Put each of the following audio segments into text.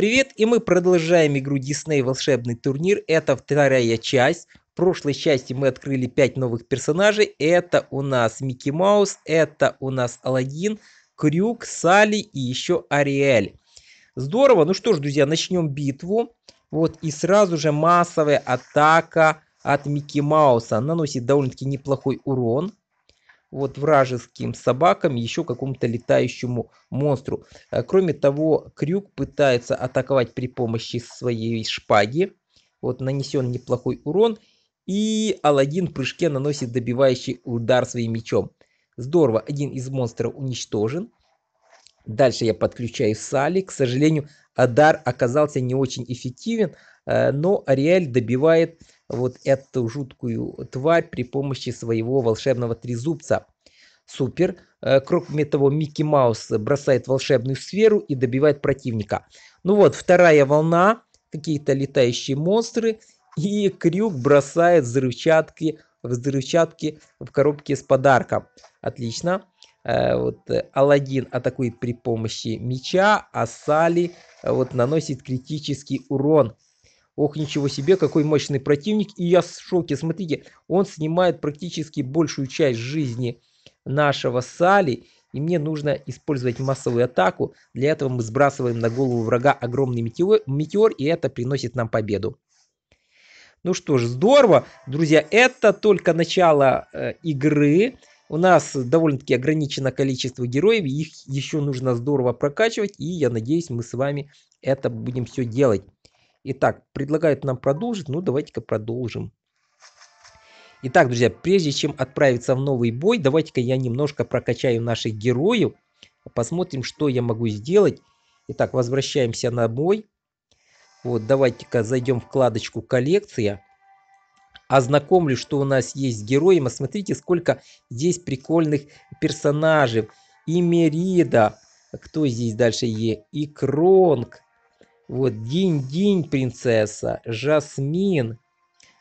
привет, и мы продолжаем игру Disney Волшебный турнир. Это вторая часть. В прошлой части мы открыли 5 новых персонажей. Это у нас Микки Маус, это у нас Алладин, Крюк, Салли и еще Ариэль. Здорово. Ну что ж, друзья, начнем битву. Вот и сразу же массовая атака от Микки Мауса. Наносит довольно-таки неплохой урон вот вражеским собакам, еще какому-то летающему монстру. Э, кроме того, Крюк пытается атаковать при помощи своей шпаги. Вот нанесен неплохой урон. И Алладин в прыжке наносит добивающий удар своим мечом. Здорово, один из монстров уничтожен. Дальше я подключаю Сали. К сожалению, Э, дар оказался не очень эффективен, э, но Ариэль добивает вот эту жуткую тварь при помощи своего волшебного трезубца. Супер. Э, кроме того, Микки Маус бросает волшебную сферу и добивает противника. Ну вот, вторая волна, какие-то летающие монстры, и Крюк бросает взрывчатки, взрывчатки в коробке с подарком. Отлично. Э, вот э, Алладин атакует при помощи меча, а Сали э, вот наносит критический урон. Ох, ничего себе, какой мощный противник. И я в шоке. Смотрите, он снимает практически большую часть жизни нашего Сали. И мне нужно использовать массовую атаку. Для этого мы сбрасываем на голову врага огромный метеор, метеор и это приносит нам победу. Ну что ж, здорово. Друзья, это только начало э, игры. У нас довольно-таки ограничено количество героев, их еще нужно здорово прокачивать, и я надеюсь, мы с вами это будем все делать. Итак, предлагают нам продолжить, ну давайте-ка продолжим. Итак, друзья, прежде чем отправиться в новый бой, давайте-ка я немножко прокачаю наших героев. Посмотрим, что я могу сделать. Итак, возвращаемся на бой. Вот, давайте-ка зайдем в вкладочку «Коллекция» ознакомлю, что у нас есть герои? героем. А смотрите, сколько здесь прикольных персонажей. И Мерида. Кто здесь дальше е? И Кронг. Вот, Динь-Динь, принцесса. Жасмин.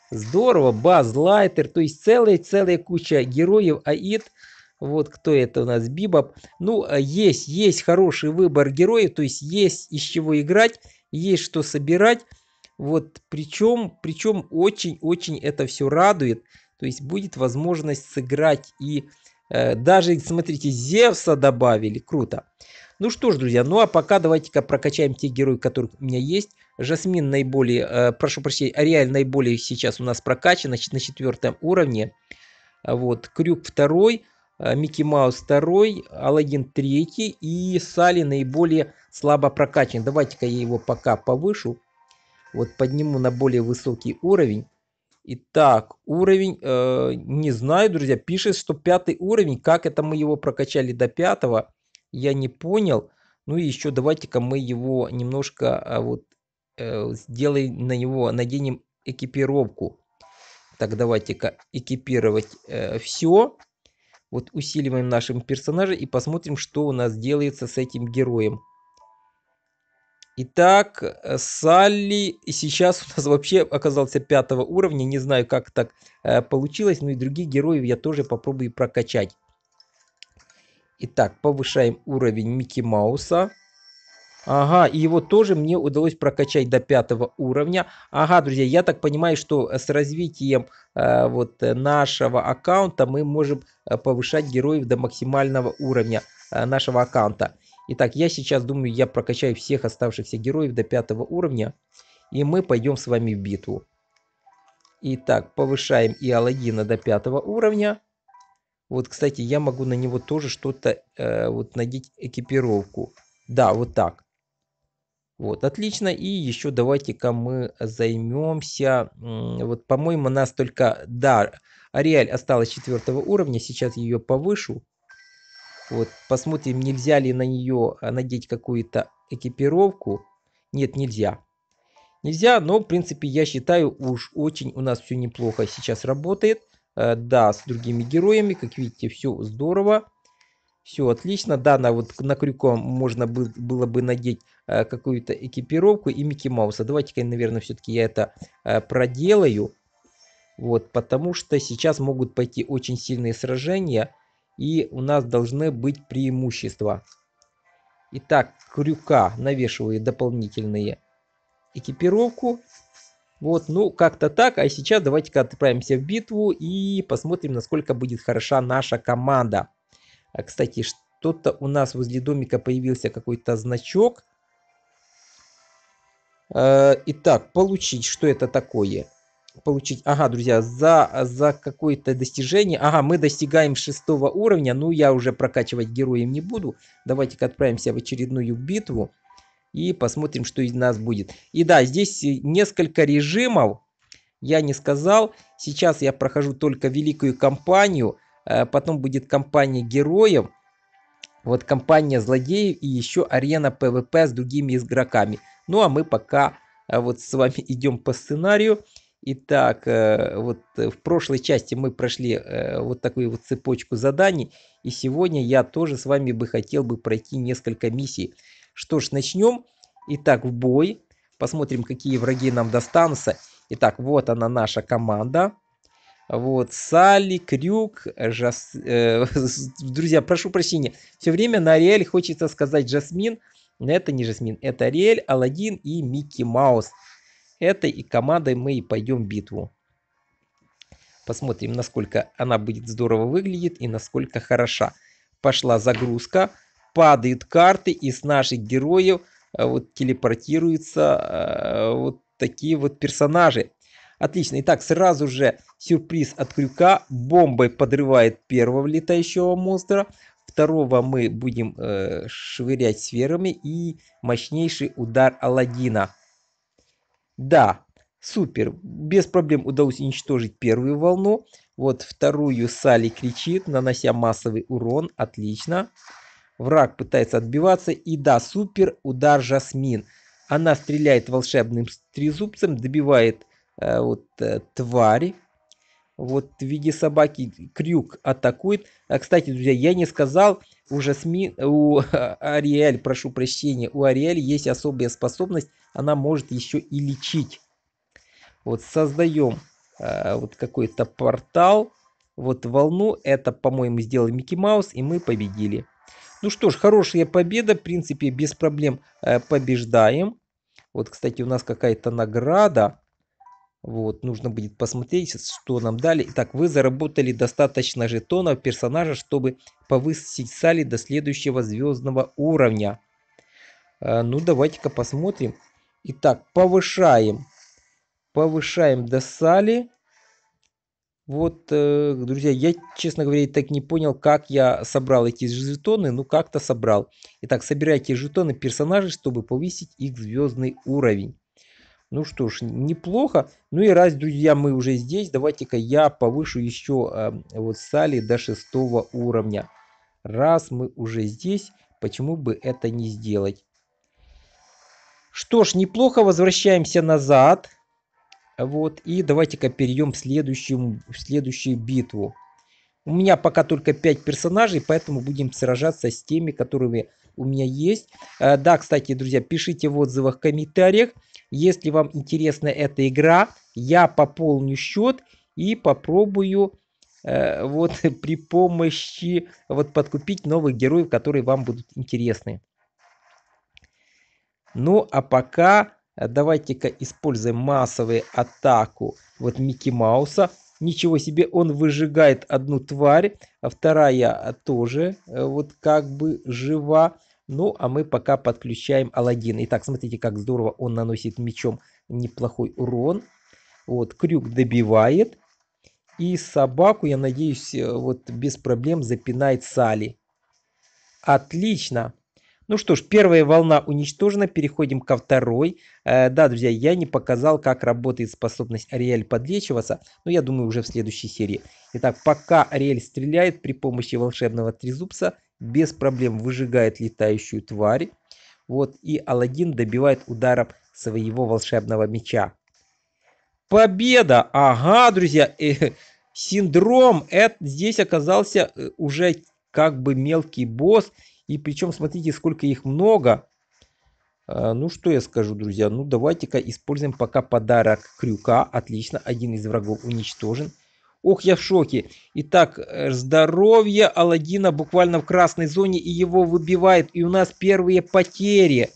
Здорово, Баз Лайтер. То есть целая-целая куча героев. Аид. Вот кто это у нас, Бибоп. Ну, есть, есть хороший выбор героев, то есть есть из чего играть, есть что собирать. Вот причем, причем очень-очень это все радует. То есть будет возможность сыграть и э, даже, смотрите, Зевса добавили. Круто. Ну что ж, друзья, ну а пока давайте-ка прокачаем те герои, которые у меня есть. Жасмин наиболее, э, прошу прощения, Ариаль наиболее сейчас у нас прокачан, значит, на четвертом уровне. Вот, Крюк второй, э, Микки Маус второй, Аладдин третий и Сали наиболее слабо прокачан. Давайте-ка я его пока повышу. Вот подниму на более высокий уровень. Итак, уровень, э, не знаю, друзья, пишет, что пятый уровень. Как это мы его прокачали до пятого, я не понял. Ну и еще давайте-ка мы его немножко э, вот э, сделаем на него, наденем экипировку. Так, давайте-ка экипировать э, все. Вот усиливаем нашим персонажа и посмотрим, что у нас делается с этим героем. Итак, э, Салли сейчас у нас вообще оказался пятого уровня. Не знаю, как так э, получилось. Ну и других героев я тоже попробую прокачать. Итак, повышаем уровень Микки Мауса. Ага, и его тоже мне удалось прокачать до пятого уровня. Ага, друзья, я так понимаю, что э, с развитием э, вот э, нашего аккаунта мы можем повышать героев до максимального уровня э, нашего аккаунта. Итак, я сейчас думаю, я прокачаю всех оставшихся героев до пятого уровня. И мы пойдем с вами в битву. Итак, повышаем и Аладдина до пятого уровня. Вот, кстати, я могу на него тоже что-то, э, вот, надеть экипировку. Да, вот так. Вот, отлично. И еще давайте-ка мы займемся. Вот, по-моему, нас только... Да, Ариэль осталась четвертого уровня. Сейчас ее повышу. Вот, посмотрим, нельзя ли на нее а, надеть какую-то экипировку. Нет, нельзя. Нельзя, но, в принципе, я считаю, уж очень у нас все неплохо сейчас работает. Э, да, с другими героями, как видите, все здорово. Все отлично. Да, на, вот, на крюком можно было бы надеть э, какую-то экипировку и Микки Мауса. Давайте-ка, наверное, все-таки я это э, проделаю. Вот, потому что сейчас могут пойти очень сильные сражения и у нас должны быть преимущества. Итак, крюка навешиваю дополнительные экипировку. Вот, ну, как-то так. А сейчас давайте-ка отправимся в битву и посмотрим, насколько будет хороша наша команда. А, кстати, что-то у нас возле домика появился какой-то значок. А, итак, получить, что это такое? получить. Ага, друзья, за, за какое-то достижение. Ага, мы достигаем шестого уровня. Ну, я уже прокачивать героем не буду. Давайте-ка отправимся в очередную битву. И посмотрим, что из нас будет. И да, здесь э, несколько режимов. Я не сказал. Сейчас я прохожу только великую кампанию. Э, потом будет кампания героев. Вот компания злодеев и еще арена ПВП с другими игроками. Ну а мы пока э, вот с вами идем по сценарию. Итак, э, вот э, в прошлой части мы прошли э, вот такую вот цепочку заданий, и сегодня я тоже с вами бы хотел бы пройти несколько миссий. Что ж, начнем. Итак, в бой. Посмотрим, какие враги нам достанутся. Итак, вот она наша команда. Вот, Салли, Крюк, Жас... друзья, прошу прощения, все время на Ариэль хочется сказать Жасмин, но это не Жасмин, это Ариэль, Алладин и Микки Маус этой и командой мы и пойдем в битву. Посмотрим, насколько она будет здорово выглядит и насколько хороша. Пошла загрузка, падают карты и с наших героев э, вот телепортируются э, вот такие вот персонажи. Отлично. Итак, сразу же сюрприз от крюка. Бомбой подрывает первого летающего монстра. Второго мы будем э, швырять сферами. И мощнейший удар Алладина. Да, супер. Без проблем удалось уничтожить первую волну. Вот вторую Сали кричит, нанося массовый урон. Отлично. Враг пытается отбиваться. И да, супер удар Жасмин. Она стреляет волшебным трезубцем, добивает э, вот э, тварь. Вот в виде собаки крюк атакует. А, кстати, друзья, я не сказал, у Жасмин, у Ариэль, прошу прощения, у Ариэль есть особая способность, она может еще и лечить. Вот создаем э, вот какой-то портал, вот волну, это, по-моему, сделал Микки Маус, и мы победили. Ну что ж, хорошая победа, в принципе, без проблем э, побеждаем. Вот, кстати, у нас какая-то награда. Вот, нужно будет посмотреть, что нам дали. Итак, вы заработали достаточно жетонов персонажа, чтобы повысить сали до следующего звездного уровня. Э, ну, давайте-ка посмотрим. Итак, повышаем. Повышаем до сали. Вот, э, друзья, я, честно говоря, так не понял, как я собрал эти жетоны, Ну, как-то собрал. Итак, собирайте жетоны персонажей, чтобы повысить их звездный уровень. Ну что ж, неплохо. Ну и раз, друзья, мы уже здесь, давайте-ка я повышу еще э, вот Сали до шестого уровня. Раз мы уже здесь, почему бы это не сделать? Что ж, неплохо, возвращаемся назад. Вот, и давайте-ка перейдем в следующую, в следующую битву. У меня пока только 5 персонажей, поэтому будем сражаться с теми, которыми у меня есть. Э, да, кстати, друзья, пишите в отзывах, в комментариях, если вам интересна эта игра, я пополню счет и попробую э, вот при помощи вот подкупить новых героев, которые вам будут интересны. Ну а пока э, давайте-ка используем массовую атаку вот Микки Мауса. Ничего себе, он выжигает одну тварь, а вторая тоже вот как бы жива. Ну, а мы пока подключаем Аладдина. Итак, смотрите, как здорово он наносит мечом неплохой урон. Вот, крюк добивает. И собаку, я надеюсь, э, вот без проблем запинает Сали. Отлично. Ну что ж, первая волна уничтожена, переходим ко второй. Э, да, друзья, я не показал, как работает способность Ариэль подлечиваться, но я думаю уже в следующей серии. Итак, пока Ариэль стреляет при помощи волшебного трезубца, без проблем выжигает летающую тварь. Вот, и Алладин добивает ударом своего волшебного меча. Победа! Ага, друзья, э, синдром это здесь оказался э, уже как бы мелкий босс. И причем, смотрите, сколько их много. Э, ну, что я скажу, друзья. Ну, давайте-ка используем пока подарок крюка. Отлично, один из врагов уничтожен. Ох, я в шоке. Итак, э, здоровье Аладдина буквально в красной зоне, и его выбивает. И у нас первые потери.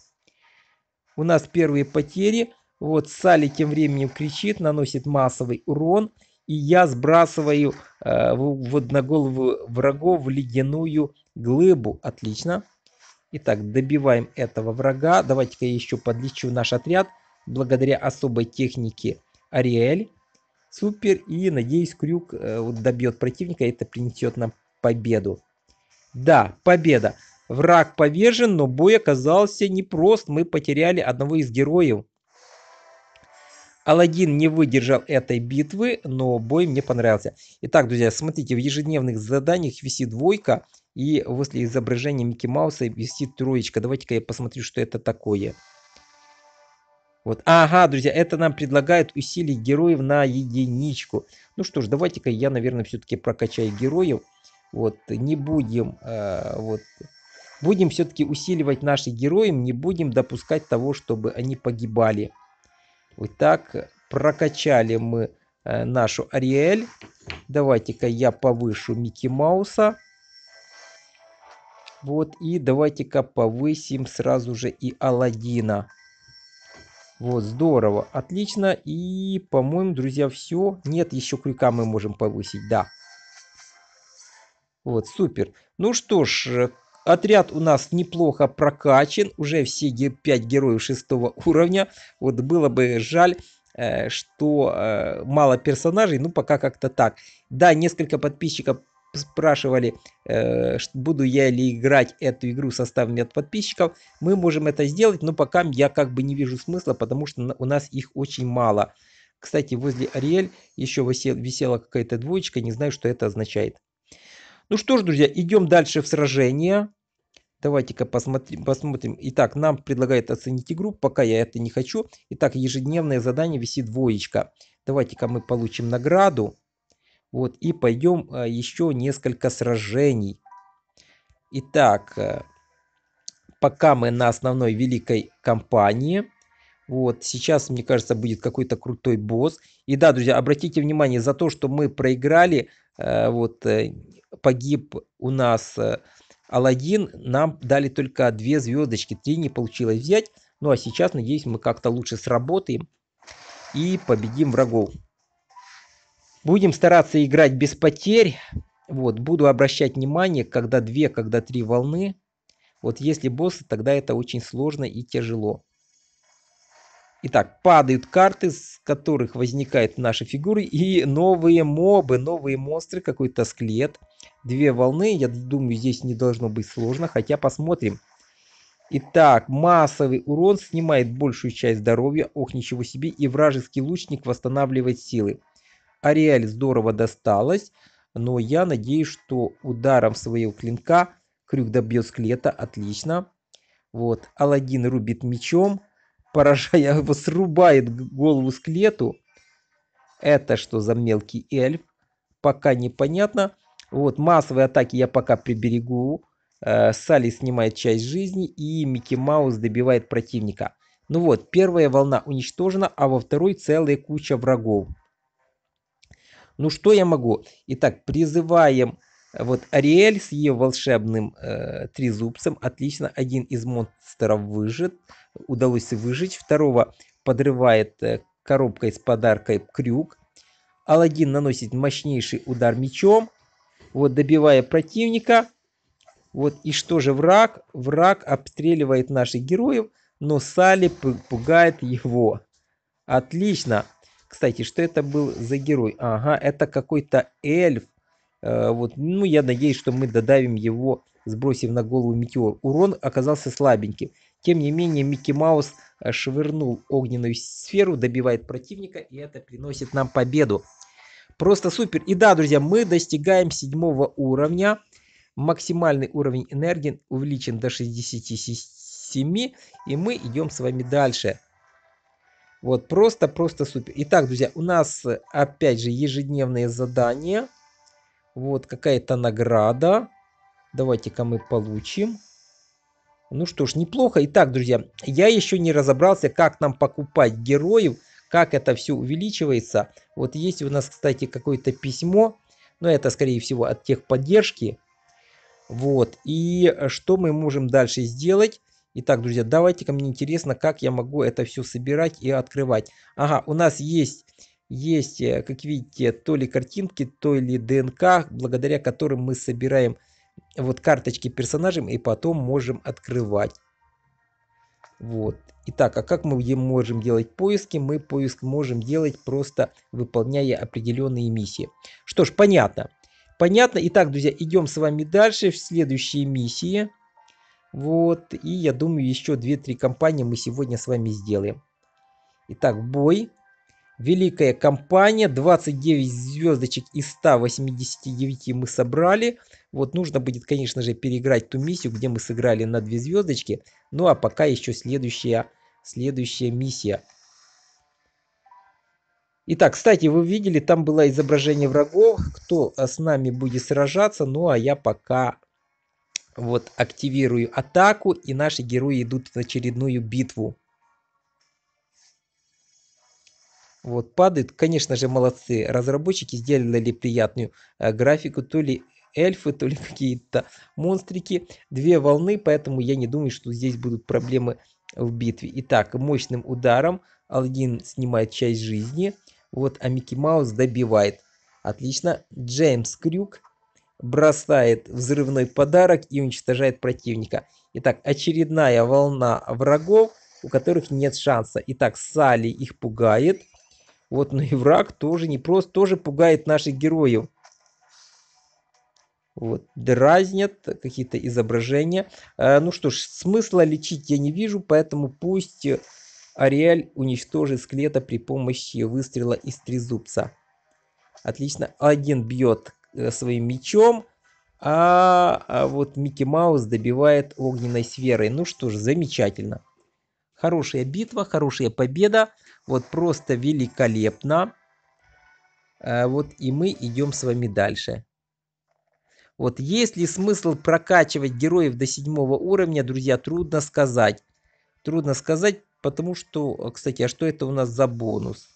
У нас первые потери. Вот Сали тем временем кричит, наносит массовый урон. И я сбрасываю э, в, в одноголовую врагов в ледяную глыбу. Отлично. Итак, добиваем этого врага. Давайте-ка я еще подлечу наш отряд. Благодаря особой технике Ариэль. Супер. И, надеюсь, крюк э, вот, добьет противника. Это принесет нам победу. Да, победа. Враг повержен, но бой оказался непрост. Мы потеряли одного из героев. Алладин не выдержал этой битвы, но бой мне понравился. Итак, друзья, смотрите, в ежедневных заданиях висит двойка, и возле изображения Микки Мауса висит троечка. Давайте-ка я посмотрю, что это такое. Вот. Ага, друзья, это нам предлагает усилить героев на единичку. Ну что ж, давайте-ка я, наверное, все-таки прокачаю героев. Вот, не будем, э, вот, будем все-таки усиливать наших героев, не будем допускать того, чтобы они погибали. Вот так, прокачали мы э, нашу Ариэль. Давайте-ка я повышу Микки Мауса. Вот, и давайте-ка повысим сразу же и Алладина. Вот, здорово, отлично. И, по-моему, друзья, все. Нет, еще крюка мы можем повысить, да. Вот, супер. Ну что ж, э, отряд у нас неплохо прокачан. Уже все 5 героев 6 уровня. Вот было бы жаль, э, что э, мало персонажей, ну пока как-то так. Да, несколько подписчиков спрашивали, э, буду я ли играть эту игру составами от подписчиков, мы можем это сделать, но пока я как бы не вижу смысла, потому что у нас их очень мало. Кстати, возле Ариэль еще висел, висела какая-то двоечка, не знаю, что это означает. Ну что ж, друзья, идем дальше в сражение. Давайте-ка посмотрим, посмотрим. Итак, нам предлагают оценить игру, пока я это не хочу. Итак, ежедневное задание висит двоечка. Давайте-ка мы получим награду. Вот, и пойдем а, еще несколько сражений. Итак, э, пока мы на основной великой кампании. Вот, сейчас, мне кажется, будет какой-то крутой босс. И да, друзья, обратите внимание, за то, что мы проиграли, э, вот, э, погиб у нас Алладин, нам дали только две звездочки, три не получилось взять. Ну а сейчас, надеюсь, мы как-то лучше сработаем и победим врагов. Будем стараться играть без потерь. Вот, буду обращать внимание, когда две, когда три волны. Вот если боссы, тогда это очень сложно и тяжело. Итак, падают карты, с которых возникают наши фигуры и новые мобы, новые монстры, какой-то скелет. Две волны, я думаю, здесь не должно быть сложно, хотя посмотрим. Итак, массовый урон снимает большую часть здоровья, ох, ничего себе, и вражеский лучник восстанавливает силы. Ариэль здорово досталось, но я надеюсь, что ударом своего клинка Крюк добьет склета, отлично. Вот, Алладин рубит мечом, поражая его, срубает голову склету. Это что за мелкий эльф? Пока непонятно. Вот, массовые атаки я пока приберегу. Э, Салли снимает часть жизни и Микки Маус добивает противника. Ну вот, первая волна уничтожена, а во второй целая куча врагов. Ну что я могу? Итак, призываем э, вот Ариэль с ее волшебным э, трезубцем. Отлично, один из монстров выжит. Удалось выжить. Второго подрывает э, коробкой с подаркой крюк. Алладин наносит мощнейший удар мечом. Вот добивая противника. Вот и что же враг? Враг обстреливает наших героев, но Сали пугает его. Отлично. Кстати, что это был за герой? Ага, это какой-то эльф. Э, вот, ну, я надеюсь, что мы додавим его, сбросив на голову метеор. Урон оказался слабеньким. Тем не менее, Микки Маус э, швырнул огненную сферу, добивает противника, и это приносит нам победу. Просто супер. И да, друзья, мы достигаем седьмого уровня. Максимальный уровень энергии увеличен до 67, и мы идем с вами дальше. Вот, просто-просто супер. Итак, друзья, у нас э, опять же ежедневные задания. Вот, какая-то награда. Давайте-ка мы получим. Ну что ж, неплохо. Итак, друзья, я еще не разобрался, как нам покупать героев, как это все увеличивается. Вот есть у нас, кстати, какое-то письмо, но это, скорее всего, от техподдержки. Вот, и э, что мы можем дальше сделать? Итак, друзья, давайте-ка мне интересно, как я могу это все собирать и открывать. Ага, у нас есть, есть, э, как видите, то ли картинки, то ли ДНК, благодаря которым мы собираем э, вот карточки персонажем и потом можем открывать. Вот. Итак, а как мы можем делать поиски? Мы поиск можем делать просто выполняя определенные миссии. Что ж, понятно. Понятно. Итак, друзья, идем с вами дальше в следующие миссии. Вот, и я думаю, еще 2-3 компании мы сегодня с вами сделаем. Итак, бой. Великая компания, 29 звездочек из 189 мы собрали. Вот нужно будет, конечно же, переиграть ту миссию, где мы сыграли на 2 звездочки. Ну а пока еще следующая, следующая миссия. Итак, кстати, вы видели, там было изображение врагов, кто э, с нами будет сражаться. Ну а я пока вот, активирую атаку, и наши герои идут в очередную битву. Вот, падают. Конечно же, молодцы. Разработчики сделали приятную э, графику. То ли эльфы, то ли какие-то монстрики. Две волны, поэтому я не думаю, что здесь будут проблемы в битве. Итак, мощным ударом Алладин снимает часть жизни. Вот, а Микки Маус добивает. Отлично. Джеймс Крюк бросает взрывной подарок и уничтожает противника. Итак, очередная волна врагов, у которых нет шанса. Итак, Сали их пугает. Вот, ну и враг тоже не просто, тоже пугает наших героев. Вот, дразнят какие-то изображения. А, ну что ж, смысла лечить я не вижу, поэтому пусть Ариэль уничтожит скелета при помощи выстрела из трезубца. Отлично, один бьет Э, своим мечом, а, а вот Микки Маус добивает огненной сферой. Ну что ж, замечательно. Хорошая битва, хорошая победа. Вот просто великолепно. А вот и мы идем с вами дальше. Вот есть ли смысл прокачивать героев до седьмого уровня, друзья, трудно сказать. Трудно сказать, потому что, кстати, а что это у нас за бонус?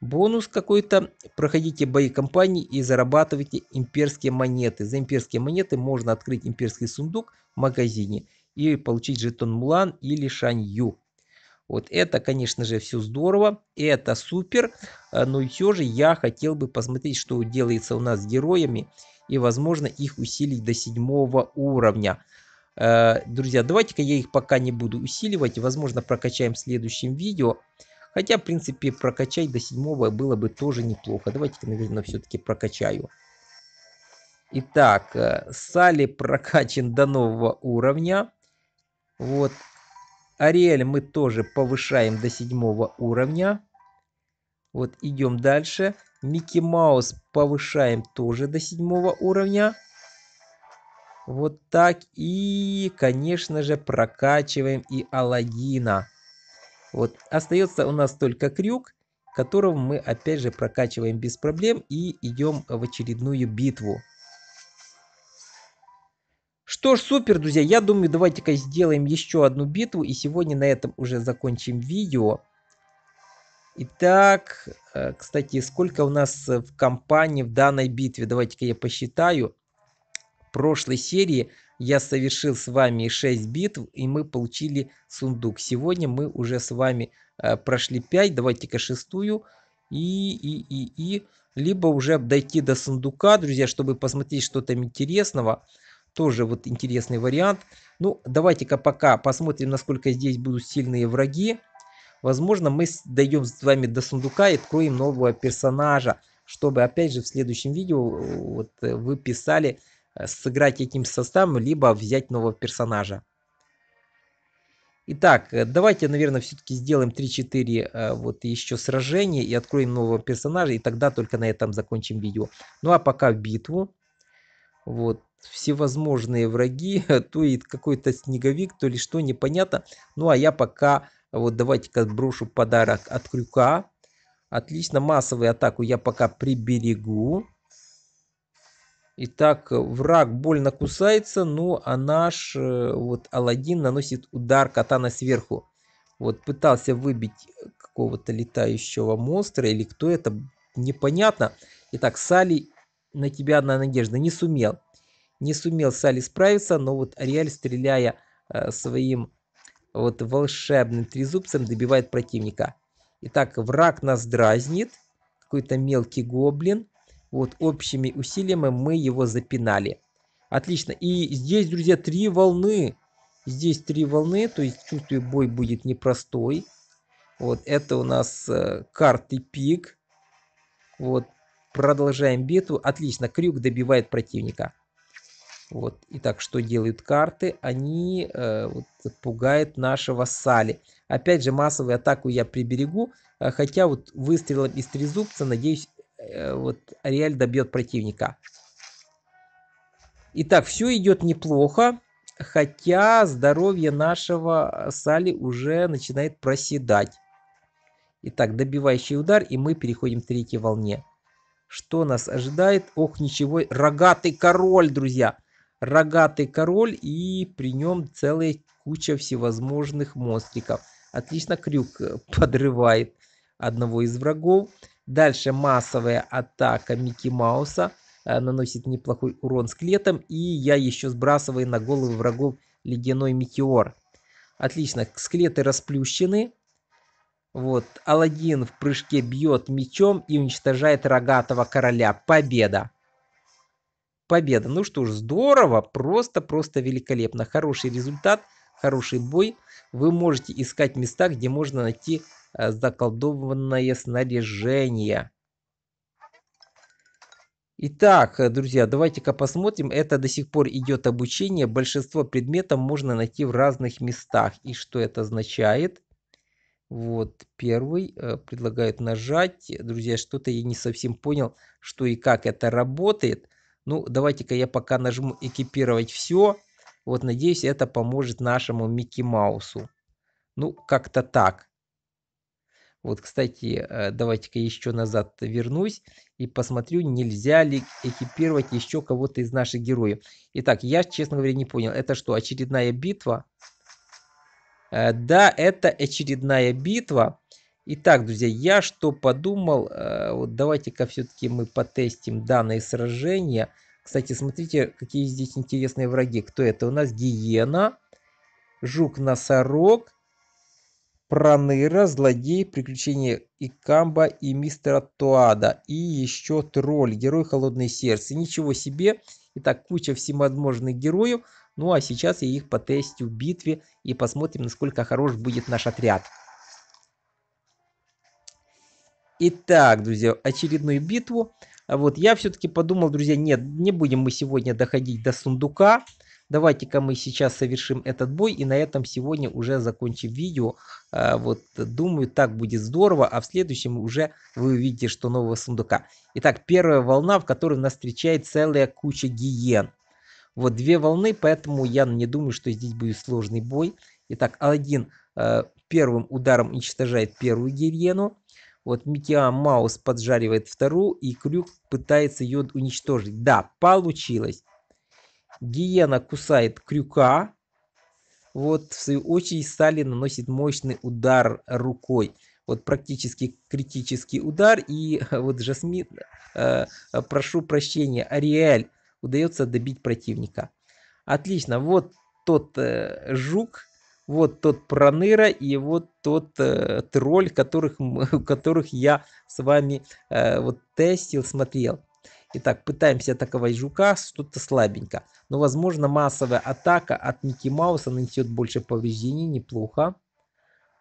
бонус какой-то, проходите бои компании и зарабатывайте имперские монеты. За имперские монеты можно открыть имперский сундук в магазине и получить жетон Мулан или Шанью. Вот это, конечно же, все здорово, это супер, а, но все же я хотел бы посмотреть, что делается у нас с героями и, возможно, их усилить до седьмого уровня. А, друзья, давайте-ка я их пока не буду усиливать, возможно, прокачаем в следующем видео. Хотя, в принципе, прокачать до седьмого было бы тоже неплохо. Давайте-ка, наверное, все-таки прокачаю. Итак, э, Сали прокачан до нового уровня. Вот. Ариэль мы тоже повышаем до седьмого уровня. Вот, идем дальше. Микки Маус повышаем тоже до седьмого уровня. Вот так. И, конечно же, прокачиваем и Аладдина. Вот. Остается у нас только крюк, которого мы опять же прокачиваем без проблем и идем в очередную битву. Что ж, супер, друзья, я думаю, давайте-ка сделаем еще одну битву и сегодня на этом уже закончим видео. Итак, э, кстати, сколько у нас в компании в данной битве? Давайте-ка я посчитаю прошлой серии я совершил с вами 6 битв, и мы получили сундук. Сегодня мы уже с вами э, прошли 5, давайте-ка шестую. И, и, и, и, либо уже дойти до сундука, друзья, чтобы посмотреть что там интересного. Тоже вот интересный вариант. Ну, давайте-ка пока посмотрим, насколько здесь будут сильные враги. Возможно, мы дойдем с вами до сундука и откроем нового персонажа, чтобы опять же в следующем видео э, вот, э, вы писали Э, сыграть этим составом, либо взять нового персонажа. Итак, э, давайте, наверное, все-таки сделаем 3-4 э, вот еще сражения и откроем нового персонажа, и тогда только на этом закончим видео. Ну а пока битву. Вот, всевозможные враги, то и какой-то снеговик, то ли что, непонятно. Ну а я пока, вот давайте-ка брошу подарок от крюка. Отлично, массовую атаку я пока приберегу. Итак, враг больно кусается, ну а наш э, вот Алладин наносит удар катана сверху. Вот пытался выбить какого-то летающего монстра или кто это, непонятно. Итак, Сали, на тебя одна надежда, не сумел. Не сумел Сали справиться, но вот Ариэль, стреляя э, своим вот волшебным трезубцем, добивает противника. Итак, враг нас дразнит, какой-то мелкий гоблин. Вот общими усилиями мы его запинали. Отлично. И здесь, друзья, три волны. Здесь три волны, то есть чувствую, бой будет непростой. Вот это у нас э, карты пик. Вот, продолжаем битву. Отлично, крюк добивает противника. Вот, итак, что делают карты? Они э, вот, пугают нашего Сали. Опять же, массовую атаку я приберегу, э, хотя вот выстрелом из трезубца, надеюсь, Э, вот Ариэль добьет противника. Итак, все идет неплохо, хотя здоровье нашего Сали уже начинает проседать. Итак, добивающий удар, и мы переходим к третьей волне. Что нас ожидает? Ох, ничего. Рогатый король, друзья. Рогатый король, и при нем целая куча всевозможных монстриков. Отлично, крюк э, подрывает одного из врагов. Дальше массовая атака Микки Мауса э, наносит неплохой урон скелетам. И я еще сбрасываю на головы врагов ледяной метеор. Отлично, скелеты расплющены. Вот, Алладин в прыжке бьет мечом и уничтожает рогатого короля. Победа! Победа. Ну что ж, здорово, просто-просто великолепно. Хороший результат, хороший бой. Вы можете искать места, где можно найти Э, заколдованное снаряжение. Итак, э, друзья, давайте-ка посмотрим. Это до сих пор идет обучение. Большинство предметов можно найти в разных местах. И что это означает? Вот первый э, предлагает нажать. Друзья, что-то я не совсем понял, что и как это работает. Ну, давайте-ка я пока нажму экипировать все. Вот, надеюсь, это поможет нашему Микки Маусу. Ну, как-то так. Вот, кстати, э, давайте-ка еще назад вернусь и посмотрю, нельзя ли экипировать еще кого-то из наших героев. Итак, я, честно говоря, не понял, это что, очередная битва? Э, да, это очередная битва. Итак, друзья, я что подумал, э, вот давайте-ка все-таки мы потестим данное сражение. Кстати, смотрите, какие здесь интересные враги. Кто это? У нас гиена, жук-носорог, проныра злодей приключения Икамба и мистера тоада и еще тролль герой холодное сердце ничего себе Итак, куча всевозможных героев ну а сейчас я их потестю в битве и посмотрим насколько хорош будет наш отряд Итак, друзья, очередную битву. А вот я все-таки подумал, друзья, нет, не будем мы сегодня доходить до сундука. Давайте-ка мы сейчас совершим этот бой и на этом сегодня уже закончим видео. А, вот думаю, так будет здорово, а в следующем уже вы увидите, что нового сундука. Итак, первая волна, в которой нас встречает целая куча гиен. Вот две волны, поэтому я не думаю, что здесь будет сложный бой. Итак, Аладдин э, первым ударом уничтожает первую гиену. Вот Микиа Маус поджаривает вторую, и Крюк пытается ее уничтожить. Да, получилось. Гиена кусает крюка. Вот, в свою очередь, Салли наносит мощный удар рукой. Вот практически критический удар. И вот Жасмин, э, э, прошу прощения, Ариэль удается добить противника. Отлично, вот тот э, жук, вот тот Проныра и вот тот э, тролль, которых, которых я с вами э, вот тестил, смотрел. Итак, пытаемся атаковать жука, что-то слабенько. Но, возможно, массовая атака от Микки Мауса нанесет больше повреждений, неплохо.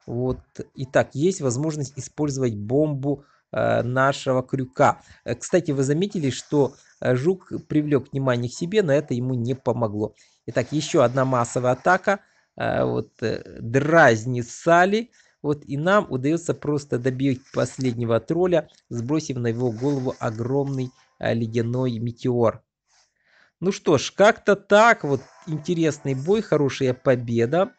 Вот. Итак, есть возможность использовать бомбу э, нашего крюка. Э, кстати, вы заметили, что э, жук привлек внимание к себе, но это ему не помогло. Итак, еще одна массовая атака. Э, вот, э, дразнит Сали. Вот и нам удается просто добить последнего тролля, сбросив на его голову огромный Э, ледяной метеор. Ну что ж, как-то так. Вот интересный бой, хорошая победа.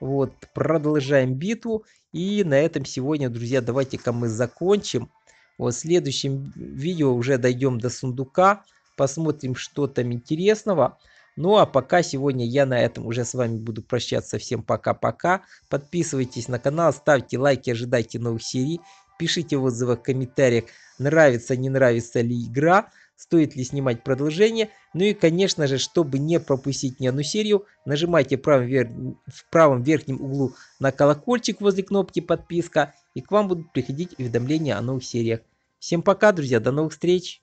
Вот, продолжаем битву. И на этом сегодня, друзья, давайте-ка мы закончим. Вот, в следующем видео уже дойдем до сундука. Посмотрим, что там интересного. Ну а пока сегодня я на этом уже с вами буду прощаться. Всем пока-пока. Подписывайтесь на канал, ставьте лайки, ожидайте новых серий. Пишите в отзывах, в комментариях, нравится, не нравится ли игра, стоит ли снимать продолжение. Ну и, конечно же, чтобы не пропустить ни одну серию, нажимайте правым вер... в правом верхнем углу на колокольчик возле кнопки подписка, и к вам будут приходить уведомления о новых сериях. Всем пока, друзья, до новых встреч!